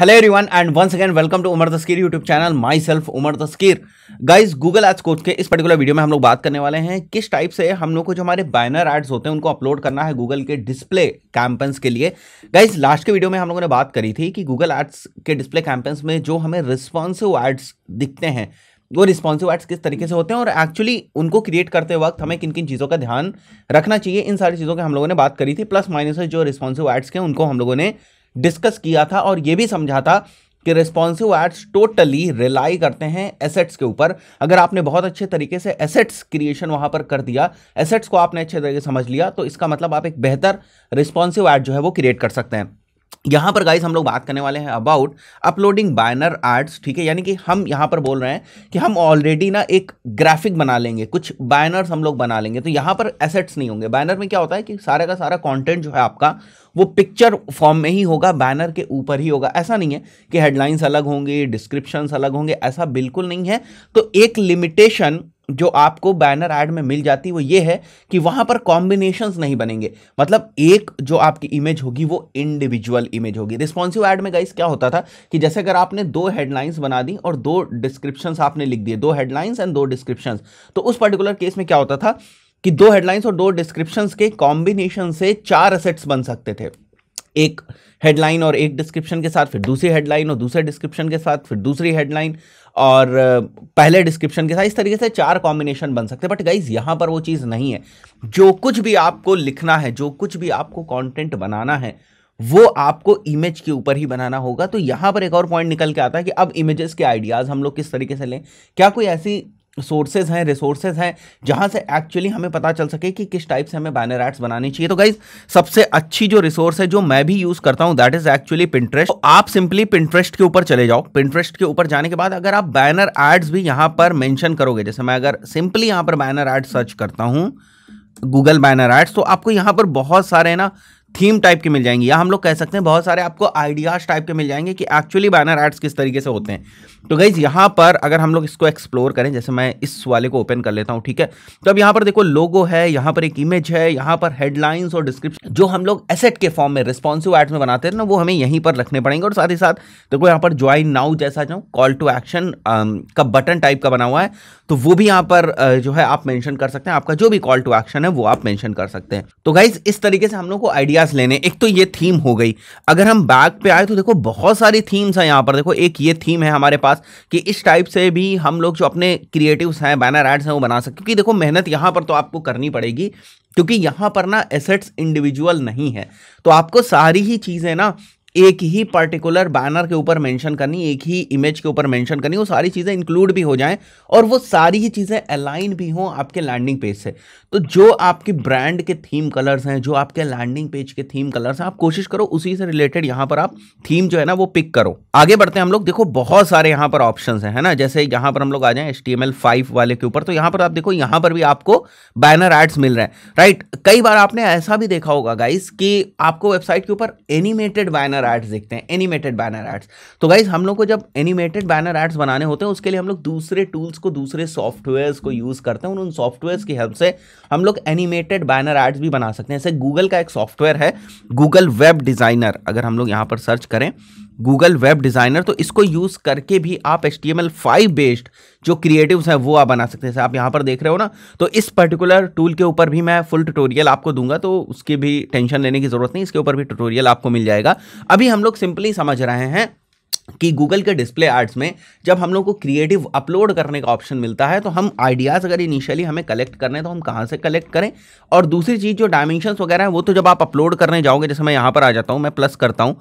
hello everyone and once again welcome to Umar Taskeer YouTube channel myself Umar Taskeer guys Google ads coach के इस particular video में हम लोग बात करने वाले हैं किस टाइप से हम लोग को जो हमारे बैनर एड्स होते हैं उनको अपलोड करना है गूगल के डिस्प्ले कैंपेंस के लिए गाइस लास्ट के वीडियो में हम लोगों ने बात करी थी कि गूगल एड्स के डिस्प्ले कैंपेंस में जो हमें रिस्पॉन्सिव एड्स दिखते हैं वो रिस्पॉन्सिव एड्स किस तरीके से होते हैं और एक्चुअली उनको क्रिएट करते वक्त हमें किन किन चीज़ों का ध्यान रखना चाहिए इन सारी चीज़ों की हम लोगों ने बात करी थी प्लस माइनस जो रिस्पॉन्सिव एड्स के उनको हम लोगों ने डिस्कस किया था और ये भी समझा था कि रिस्पॉन्सिव एड्स टोटली रिलाई करते हैं एसेट्स के ऊपर अगर आपने बहुत अच्छे तरीके से एसेट्स क्रिएशन वहां पर कर दिया एसेट्स को आपने अच्छे तरीके से समझ लिया तो इसका मतलब आप एक बेहतर रिस्पॉन्सिव एड जो है वो क्रिएट कर सकते हैं यहाँ पर गाइस हम लोग बात करने वाले हैं अबाउट अपलोडिंग बैनर आर्ट्स ठीक है यानी कि हम यहाँ पर बोल रहे हैं कि हम ऑलरेडी ना एक ग्राफिक बना लेंगे कुछ बैनर्स हम लोग बना लेंगे तो यहाँ पर एसेट्स नहीं होंगे बैनर में क्या होता है कि सारे का सारा कंटेंट जो है आपका वो पिक्चर फॉर्म में ही होगा बैनर के ऊपर ही होगा ऐसा नहीं है कि हेडलाइंस अलग होंगे डिस्क्रिप्शंस अलग होंगे ऐसा बिल्कुल नहीं है तो एक लिमिटेशन जो आपको बैनर एड में मिल जाती है वो ये है कि वहाँ पर कॉम्बिनेशंस नहीं बनेंगे मतलब एक जो आपकी इमेज होगी वो इंडिविजुअल इमेज होगी रिस्पॉन्सिव एड में गाइस क्या होता था कि जैसे अगर आपने दो हेडलाइंस बना दी और दो डिस्क्रिप्शंस आपने लिख दिए दो हेडलाइंस एंड दो डिस्क्रिप्शंस तो उस पर्टिकुलर केस में क्या होता था कि दो हेडलाइंस और दो डिस्क्रिप्शंस के कॉम्बिनेशन से चार असेट्स बन सकते थे एक हेडलाइन और एक डिस्क्रिप्शन के साथ फिर दूसरी हेडलाइन और दूसरे डिस्क्रिप्शन के साथ फिर दूसरी हेडलाइन और पहले डिस्क्रिप्शन के साथ इस तरीके से चार कॉम्बिनेशन बन सकते हैं बट गाइज यहाँ पर वो चीज़ नहीं है जो कुछ भी आपको लिखना है जो कुछ भी आपको कॉन्टेंट बनाना है वो आपको इमेज के ऊपर ही बनाना होगा तो यहाँ पर एक और पॉइंट निकल के आता है कि अब इमेजेस के आइडियाज़ हम लोग किस तरीके से लें क्या कोई ऐसी सोर्सेज हैं रिसोर्सेज हैं जहाँ से एक्चुअली हमें पता चल सके कि किस टाइप से हमें बैनर एड्स बनानी चाहिए तो गाइज सबसे अच्छी जो रिसोर्स है जो मैं भी यूज़ करता हूँ दैट इज एक्चुअली पिंटरेस्ट तो आप सिंपली पिंटरेस्ट के ऊपर चले जाओ पिंटरेस्ट के ऊपर जाने के बाद अगर आप बैनर एड्स भी यहाँ पर मैंशन करोगे जैसे मैं अगर सिंपली यहाँ पर बैनर एड सर्च करता हूँ गूगल बैनर एड्स तो आपको यहाँ पर बहुत सारे ना थीम टाइप के मिल जाएंगी या हम लोग कह सकते हैं बहुत सारे आपको आइडियाज़ टाइप के मिल जाएंगे कि एक्चुअली बैनर एड्स किस तरीके से होते हैं तो गाइज यहाँ पर अगर हम लोग इसको एक्सप्लोर करें जैसे मैं इस वाले को ओपन कर लेता हूँ ठीक है तो अब यहाँ पर देखो लोगो है यहाँ पर एक इमेज है यहाँ पर हेडलाइंस और डिस्क्रिप्शन जो हम लोग एसेट के फॉर्म में रिस्पॉन्सिव एड्स में बनाते हैं ना वो हमें यहीं पर रखने पड़ेंगे और साथ ही साथ देखो यहाँ पर ज्वाइन नाउ जैसा जो कॉल टू एक्शन का बटन टाइप का बना हुआ है तो वो भी यहाँ पर जो है आप मेंशन कर सकते हैं आपका जो भी कॉल टू एक्शन है वो आप मेंशन कर सकते हैं तो गाइज इस तरीके से हम लोग को आइडियाज लेने एक तो ये थीम हो गई अगर हम बैक पे आए तो देखो बहुत सारी थीम्स हैं यहाँ पर देखो एक ये थीम है हमारे पास कि इस टाइप से भी हम लोग जो अपने क्रिएटिव्स हैं बैनर एड्स हैं वो बना सकते क्योंकि देखो मेहनत यहाँ पर तो आपको करनी पड़ेगी क्योंकि यहाँ पर ना एसेट्स इंडिविजुअल नहीं है तो आपको सारी ही चीज़ें ना एक ही पर्टिकुलर बैनर के ऊपर मेंशन करनी एक ही इमेज के ऊपर मेंशन करनी वो सारी चीज़ें इंक्लूड भी हो जाएं और वो सारी ही चीज़ें अलाइन भी हों आपके लैंडिंग पेज से तो जो आपके ब्रांड के थीम कलर्स हैं जो आपके लैंडिंग पेज के थीम कलर्स हैं आप कोशिश करो उसी से रिलेटेड यहाँ पर आप थीम जो है ना वो पिक करो आगे बढ़ते हैं हम लोग देखो बहुत सारे यहाँ पर ऑप्शन है, है ना जैसे यहाँ पर हम लोग आ जाए एस टी वाले के ऊपर तो यहाँ पर आप देखो यहाँ पर भी आपको बैनर एड्स मिल रहे हैं राइट कई बार आपने ऐसा भी देखा होगा गाइस कि आपको वेबसाइट के ऊपर एनिमेटेड बैनर आर्ट्स देखते हैं एनिमेटेड बैनर आर्ट्स तो गाइज हम लोग को जब एनिमेटेड बैनर आर्ट्स बनाने होते हैं उसके लिए हम लोग दूसरे टूल्स को दूसरे सॉफ्टवेयर्स को यूज़ करते हैं उन सॉफ्टवेयर्स की हेल्प से हम लोग एनिमेटेड बैनर आर्ट्स भी बना सकते हैं जैसे गूगल का एक सॉफ्टवेयर है गूगल वेब डिज़ाइनर अगर हम लोग यहाँ पर सर्च करें गूगल वेब डिज़ाइनर तो इसको यूज़ करके भी आप H T M L five based जो क्रिएटिव्स हैं वो आप बना सकते हैं आप यहाँ पर देख रहे हो ना तो इस पर्टिकुलर टूल के ऊपर भी मैं फुल ट्यूटोरियल आपको दूंगा तो उसकी भी टेंशन लेने की ज़रूरत नहीं इसके ऊपर भी ट्यूटोरियल आपको मिल जाएगा अभी हम लोग सिंपली समझ रहे हैं कि गूगल के डिस्प्ले आर्ट्स में जब हम लोग को क्रिएटिव अपलोड करने का ऑप्शन मिलता है तो हम आइडियाज़ अगर इनिशियली हमें कलेक्ट करने तो हम कहाँ से कलेक्ट करें और दूसरी चीज़ जो डायमेंशंस वगैरह है वो तो जब आप अपलोड करने जाओगे जैसे मैं यहाँ पर आ जाता हूँ मैं प्लस करता हूँ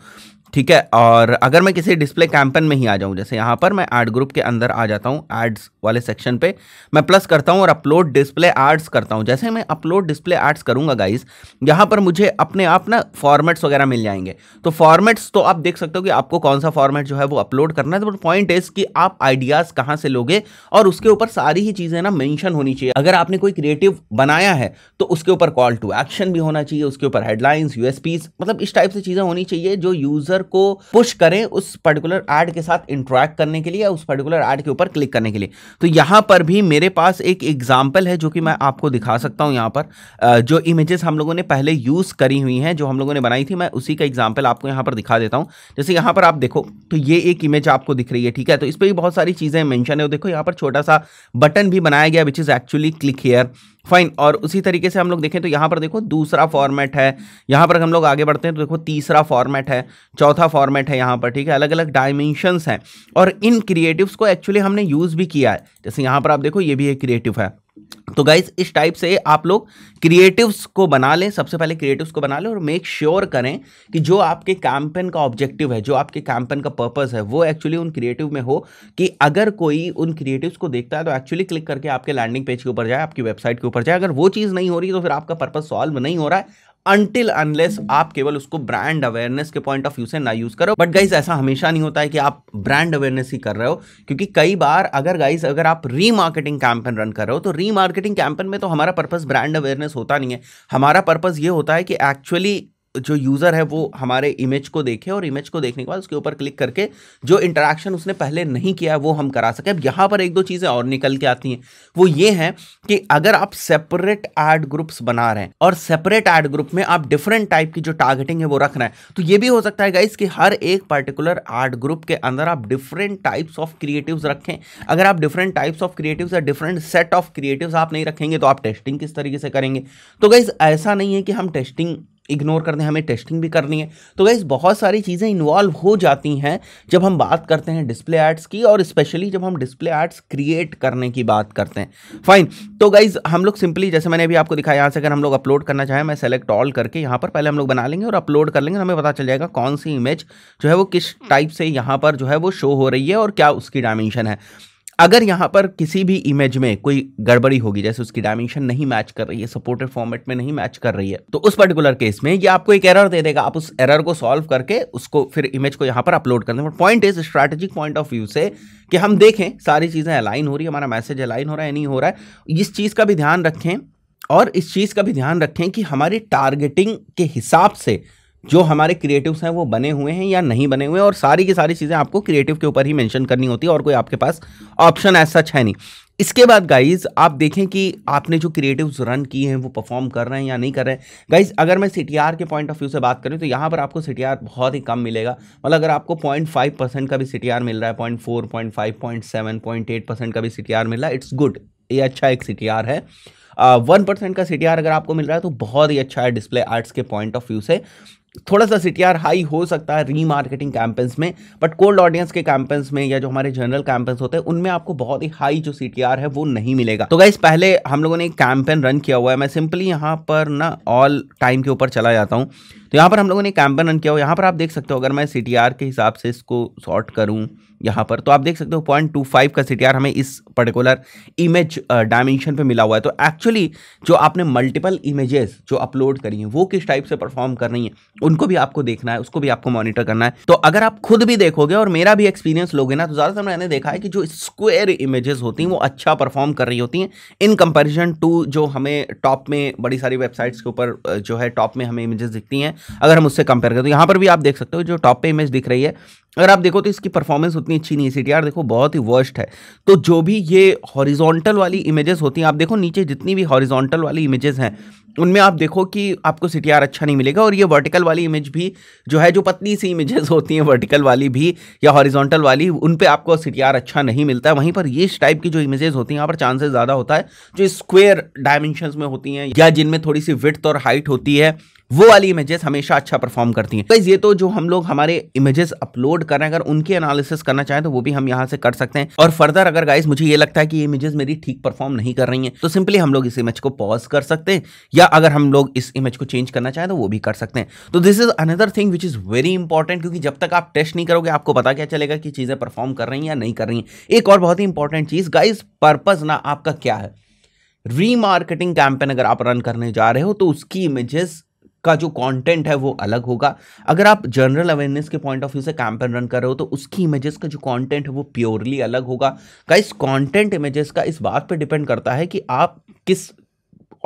ठीक है और अगर मैं किसी डिस्प्ले कैंपन में ही आ जाऊं जैसे यहां पर मैं ऐड ग्रुप के अंदर आ जाता हूं एड्स वाले सेक्शन पे मैं प्लस करता हूं और अपलोड डिस्प्ले एड्स करता हूं जैसे मैं अपलोड डिस्प्ले एड्स करूंगा गाइस यहां पर मुझे अपने आप ना फॉर्मेट्स वगैरह मिल जाएंगे तो फॉर्मेट्स तो आप देख सकते हो कि आपको कौन सा फॉर्मेट जो है वो अपलोड करना है तो पॉइंट इज कि आप आइडियाज़ कहाँ से लोगे और उसके ऊपर सारी ही चीज़ें ना मैंशन होनी चाहिए अगर आपने कोई क्रिएटिव बनाया है तो उसके ऊपर कॉल टू एक्शन भी होना चाहिए उसके ऊपर हेडलाइंस यूएसपीज मतलब इस टाइप से चीज़ें होनी चाहिए जो यूज़र यूजर को पुश करें उस पर्टिकुलर एड के साथ इंट्रैक्ट करने के लिए या उस पर्टिकुलर एड के ऊपर क्लिक करने के लिए तो यहां पर भी मेरे पास एक एग्जाम्पल है जो कि मैं आपको दिखा सकता हूं यहां पर जो इमेजेस हम लोगों ने पहले यूज़ करी हुई हैं जो हम लोगों ने बनाई थी मैं उसी का एग्जाम्पल आपको यहां पर दिखा देता हूं जैसे यहां पर आप देखो तो ये एक इमेज आपको दिख रही है ठीक है तो इस पर भी बहुत सारी चीज़ें मैंशन है देखो यहां पर छोटा सा बटन भी बनाया गया which is actually click here fine और उसी तरीके से हम लोग देखें तो यहाँ पर देखो दूसरा फॉर्मेट है यहाँ पर हम लोग आगे बढ़ते हैं तो देखो तीसरा फॉर्मेट है चौथा फॉर्मेट है यहाँ पर ठीक है अलग अलग डायमेंशंस हैं और इन क्रिएटिव्स को एक्चुअली हमने यूज़ भी किया है जैसे यहाँ पर आप देखो ये भी एक क्रिएटिव है तो गाइज इस टाइप से आप लोग क्रिएटिव्स को बना लें सबसे पहले क्रिएटिव्स को बना लें और मेक श्योर sure करें कि जो आपके कैंपेन का ऑब्जेक्टिव है जो आपके कैंपेन का पर्पस है वो एक्चुअली उन क्रिएटिव में हो कि अगर कोई उन क्रिएटिव्स को देखता है तो एक्चुअली क्लिक करके आपके लैंडिंग पेज के ऊपर जाए आपकी वेबसाइट के ऊपर जाए अगर वो चीज़ नहीं हो रही तो फिर आपका पर्पज़ सॉल्व नहीं हो रहा है अनटिल अनलेस आप केवल उसको ब्रांड अवेयरनेस के पॉइंट ऑफ व्यू से ना यूज करो बट गाइज ऐसा हमेशा नहीं होता है कि आप ब्रांड अवेयरनेस ही कर रहे हो क्योंकि कई बार अगर गाइज अगर आप रीमार्केटिंग कैंपेन रन कर रहे हो तो रीमार्केटिंग कैंपेन में तो हमारा पर्पज ब्रांड अवेयरनेस होता नहीं है हमारा पर्पज ये होता है कि एक्चुअली जो यूज़र है वो हमारे इमेज को देखे और इमेज को देखने के बाद उसके ऊपर क्लिक करके जो इंटरेक्शन उसने पहले नहीं किया वो हम करा सके अब यहाँ पर एक दो चीज़ें और निकल के आती हैं वो ये हैं कि अगर आप सेपरेट एड ग्रुप्स बना रहे हैं और सेपरेट एड ग्रुप में आप डिफरेंट टाइप की जो टारगेटिंग है वो रख रहे हैं तो ये भी हो सकता है गाइस कि हर एक पर्टिकुलर एड ग्रुप के अंदर आप डिफरेंट टाइप्स ऑफ क्रिएटिव रखें अगर आप डिफरेंट टाइप्स ऑफ क्रिएटिव या डिफरेंट सेट ऑफ क्रिएटिव आप नहीं रखेंगे तो आप टेस्टिंग किस तरीके से करेंगे तो गाइज ऐसा नहीं है कि हम टेस्टिंग इग्नोर कर दें हमें टेस्टिंग भी करनी है तो गाइज बहुत सारी चीज़ें इन्वॉल्व हो जाती हैं जब हम बात करते हैं डिस्प्ले आर्ट्स की और स्पेशली जब हम डिस्प्ले आर्ट्स क्रिएट करने की बात करते हैं फाइन तो गाइज हम लोग सिंपली जैसे मैंने अभी आपको दिखाया यहाँ से अगर हम लोग अपलोड करना चाहें मैं सेलेक्ट ऑल करके यहाँ पर पहले हम लोग बना लेंगे और अपलोड कर लेंगे हमें पता चल जाएगा कौन सी इमेज जो है वो किस टाइप से यहाँ पर जो है वो शो हो रही है और क्या उसकी डायमेंशन है अगर यहाँ पर किसी भी इमेज में कोई गड़बड़ी होगी जैसे उसकी डायमेंशन नहीं मैच कर रही है सपोर्टेड फॉर्मेट में नहीं मैच कर रही है तो उस पर्टिकुलर केस में ये आपको एक एरर दे देगा आप उस एरर को सॉल्व करके उसको फिर इमेज को यहाँ पर अपलोड कर दें point is strategic point of view से कि हम देखें सारी चीज़ें अलाइन हो रही है हमारा मैसेज अलाइन हो रहा है नहीं हो रहा है इस चीज़ का भी ध्यान रखें और इस चीज़ का भी ध्यान रखें कि हमारी टारगेटिंग के हिसाब से जो हमारे क्रिएटिव्स हैं वो बने हुए हैं या नहीं बने हुए हैं और सारी की सारी चीज़ें आपको क्रिएटिव के ऊपर ही मेंशन करनी होती है और कोई आपके पास ऑप्शन ऐसा सच है नहीं इसके बाद गाइज आप देखें कि आपने जो क्रिएटिव्स रन किए हैं वो परफॉर्म कर रहे हैं या नहीं कर रहे हैं गाइज अगर मैं सी के पॉइंट ऑफ व्यू से बात करूँ तो यहाँ पर आपको सी बहुत ही कम मिलेगा मतलब अगर आपको पॉइंट फाइव परसेंट का भी सी मिल रहा है point four point five point seven point eight percent का भी सी मिल रहा है इट्स गुड ये अच्छा एक सी है वन uh, परसेंट का सी अगर आपको मिल रहा है तो बहुत ही अच्छा है डिस्प्ले आर्ट्स के पॉइंट ऑफ व्यू से थोड़ा सा आर हाई हो सकता है रीमार्केटिंग कैंपेंस में बट कोल्ड ऑडियंस के कैंपेंस में या जो हमारे जनरल कैंपेंस होते हैं उनमें आपको बहुत ही हाई जो आर है वो नहीं मिलेगा तो गाइस पहले हम लोगों ने एक कैंपेन रन किया हुआ है मैं सिंपली यहाँ पर ना ऑल टाइम के ऊपर चला जाता हूँ तो यहाँ पर हम लोगों ने कैम्पन रन किया हो यहाँ पर आप देख सकते हो अगर मैं सी के हिसाब से इसको शॉर्ट करूँ यहाँ पर तो आप देख सकते हो पॉइंट टू फाइव का सी हमें इस पर्टिकुलर इमेज डायमेंशन पे मिला हुआ है तो एक्चुअली जो आपने मल्टीपल इमेजेस जो अपलोड करी हैं वो किस टाइप से परफॉर्म कर रही हैं उनको भी आपको देखना है उसको भी आपको मॉनिटर करना है तो अगर आप खुद भी देखोगे और मेरा भी एक्सपीरियंस लोगे ना तो ज़्यादातर मैंने देखा है कि जो स्क्वेयर इमेजेस होती हैं वो अच्छा परफॉर्म कर रही होती हैं इन कंपेरिजन टू जो हमें टॉप में बड़ी सारी वेबसाइट्स के ऊपर जो है टॉप में हमें इमेजेस दिखती हैं अगर हम उससे कंपेयर करें तो यहाँ पर भी आप देख सकते हो जो टॉप पे इमेज दिख रही है अगर आप देखो तो इसकी परफॉर्मेंस उतनी अच्छी नहीं है सी देखो बहुत ही वर्स्ट है तो जो भी ये हॉरिजॉन्टल वाली इमेजेस होती हैं आप देखो नीचे जितनी भी हॉरिजॉन्टल वाली इमेजेस हैं उनमें आप देखो कि आपको सी अच्छा नहीं मिलेगा और ये वर्टिकल वाली इमेज भी जो है जो पतली सी इमेजेस होती हैं वर्टिकल वाली भी या हॉरिजॉन्टल वाली उन पर आपको सी अच्छा नहीं मिलता है वहीं पर इस टाइप की जो इमेजेस होती हैं यहाँ पर चांसेस ज़्यादा होता है जो स्क्वेयर डायमेंशन में होती हैं या जिनमें थोड़ी सी विथ और हाइट होती है वो वाली इमेजेस हमेशा अच्छा परफॉर्म करती हैं गाइज ये तो जो हम लोग हमारे इमेजेस अपलोड कर रहे हैं अगर उनकी एनालिसिस करना चाहें तो वो भी हम यहाँ से कर सकते हैं और फर्दर अगर गाइज मुझे ये लगता है कि ये इमेजेस मेरी ठीक परफॉर्म नहीं कर रही है तो सिंपली हम लोग इस इमेज को पॉज कर सकते हैं या अगर हम लोग इस इमेज को चेंज करना चाहें तो वो भी कर सकते हैं तो this is another thing which is very important क्योंकि जब तक आप टेस्ट नहीं करोगे आपको पता क्या चलेगा कि चीज़ें परफॉर्म कर रही हैं या नहीं कर रही हैं एक और बहुत ही इंपॉर्टेंट चीज़ गाइज पर्पज़ ना आपका क्या है रीमार्केटिंग कैंपेन अगर आप रन करने जा रहे हो तो उसकी इमेजेस का जो कंटेंट है वो अलग होगा अगर आप जनरल अवेयरनेस के पॉइंट ऑफ व्यू से कैंपेन रन कर रहे हो तो उसकी इमेजेस का जो कंटेंट है वो प्योरली अलग होगा का इस कंटेंट इमेजेस का इस बात पे डिपेंड करता है कि आप किस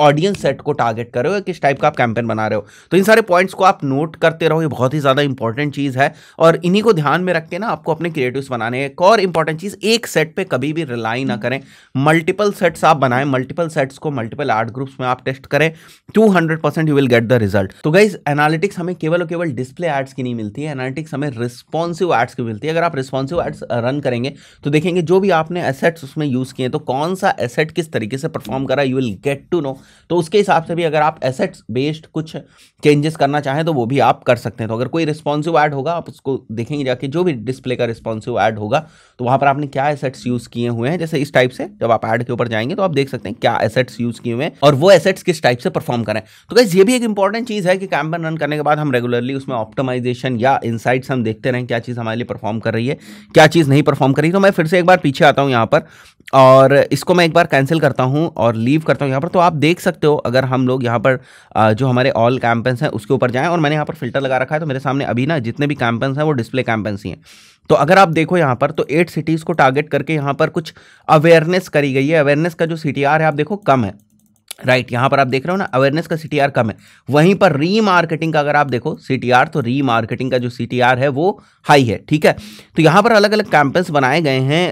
ऑडियंस सेट को टारगेट कर रहे हो किस टाइप का आप कैंपेन बना रहे हो तो इन सारे पॉइंट्स को आप नोट करते रहो ये बहुत ही ज़्यादा इंपॉर्टेंट चीज़ है और इन्हीं को ध्यान में रख के ना आपको अपने क्रिएटिव्स बनाने एक और इंपॉर्टेंट चीज़ एक सेट पर कभी भी रिलाई ना करें मल्टीपल सेट्स आप बनाएं मल्टीपल सेट्स को मल्टीपल आर्ट ग्रुप्स में आप टेस्ट करें two hundred percent you will get the result तो गाइज एनालिटिक्स हमें केवल और केवल डिस्प्ले एड्स की नहीं मिलती है एनालिटिक्स हमें रिस्पॉन्सिव एड्स की मिलती है अगर आप रिस्पॉन्सिव एड्स रन करेंगे तो देखेंगे जो भी आपने एसेट्स उसमें यूज़ किए तो कौन सा एसेट किस तरीके से परफॉर्म करा you will get to know तो उसके हिसाब से भी अगर आप एसेट्स बेस्ड कुछ चेंजेस करना चाहें तो वो भी आप कर सकते हैं तो अगर कोई रिस्पॉन्सिव ऐड होगा आप उसको देखेंगे जाके जो भी डिस्प्ले का रिस्पॉन्सिव ऐड होगा तो वहाँ पर आपने क्या एसेट्स यूज़ किए हुए हैं जैसे इस टाइप से जब आप ऐड के ऊपर जाएंगे तो आप देख सकते हैं क्या एसेट्स यूज़ किए हुए हैं और वो एसेट्स किस टाइप से परफॉर्म करें तो कैसे ये भी एक इंपॉर्टेंट चीज़ है कि कैंपेन रन करने के बाद हम रेगुलरली उसमें ऑप्टोमाइजेशन या इनसाइट्स हम देखते रहें क्या चीज़ हमारे लिए परफॉर्म कर रही है क्या चीज़ नहीं परफॉर्म कर रही तो मैं फिर से एक बार पीछे आता हूँ यहाँ पर और इसको मैं एक बार कैंसिल करता हूँ और लीव करता हूँ यहाँ पर तो आप देख देख सकते हो अगर हम लोग यहाँ पर जो हमारे ऑल कैंपेंस हैं उसके ऊपर जाएँ और मैंने यहाँ पर फिल्टर लगा रखा है तो मेरे सामने अभी ना जितने भी कैंपेंस हैं वो डिस्प्ले कैंपेंस ही हैं तो अगर आप देखो यहाँ पर तो एट सिटीज़ को टारगेट करके यहाँ पर कुछ अवेयरनेस करी गई है अवेयरनेस का जो सी है आप देखो कम है राइट right, यहाँ पर आप देख रहे हो ना अवेयरनेस का सी कम है वहीं पर री मार्केटिंग का अगर आप देखो सी तो री मार्केटिंग का जो सी है वो हाई है ठीक है तो यहाँ पर अलग अलग कैंपेन्स बनाए गए हैं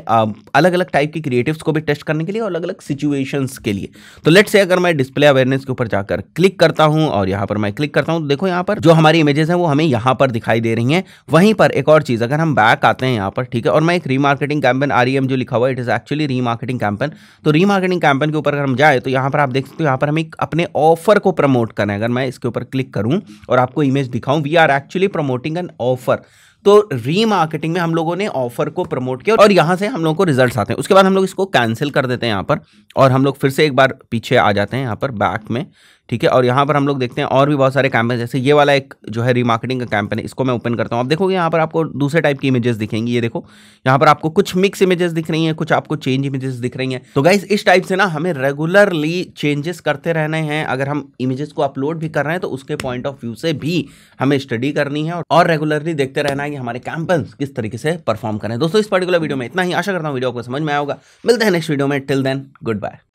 अलग अलग टाइप के क्रिएटिव्स को भी टेस्ट करने के लिए और अलग अलग सिचुएशंस के लिए तो लेट से अगर मैं डिस्प्ले अवेयरनेस के ऊपर जाकर क्लिक करता हूँ और यहाँ पर मैं क्लिक करता हूँ तो देखो यहाँ पर जो हमारी इमेजेस हैं वो हमें यहाँ पर दिखाई दे रही हैं वहीं पर एक और चीज़ अगर हम बैक आते हैं यहाँ पर ठीक है और मैं एक री मार्केटिंग कैंपेन आर जो लिखा हुआ है it is actually remarketing campaign तो री मार्केटिंग कैंपेन के ऊपर अगर हम जाए तो यहाँ पर आप देख सकते हो यहाँ पर हम एक अपने ऑफर को प्रमोट करना है अगर मैं इसके ऊपर क्लिक करूँ और आपको इमेज दिखाऊँ we are actually promoting an offer तो रीमार्केटिंग में हम लोगों ने ऑफर को प्रमोट किया और यहाँ से हम लोगों को रिजल्ट आते हैं उसके बाद हम लोग इसको कैंसिल कर देते हैं यहाँ पर और हम लोग फिर से एक बार पीछे आ जाते हैं यहाँ पर बैक में ठीक है और यहाँ पर हम लोग देखते हैं और भी बहुत सारे कैंपेन जैसे ये वाला एक जो है रीमार्केटिंग का कैंपेन है इसको मैं ओपन करता हूँ आप देखोगे यहाँ पर आपको दूसरे टाइप की इमेजेस दिखेंगी ये देखो यहाँ पर आपको कुछ मिक्स इमेजेस दिख रही हैं कुछ आपको चेंज इमेजेस दिख रही हैं तो गाइज इस टाइप से ना हमें रेगुलरली चेंजेस करते रहने हैं अगर हम इमेजेस को अपलोड भी कर रहे हैं तो उसके पॉइंट ऑफ व्यू से भी हमें स्टडी करनी है और रेगुलरली देखते रहना है कि हमारे कैंपन किस तरीके से परफॉर्म करें दोस्तों इस पर्टिकुलर वीडियो में इतना ही आशा करता हूँ वीडियो आपको समझ में आएगा मिलते हैं नेक्स्ट वीडियो में टिल देन गुड बाय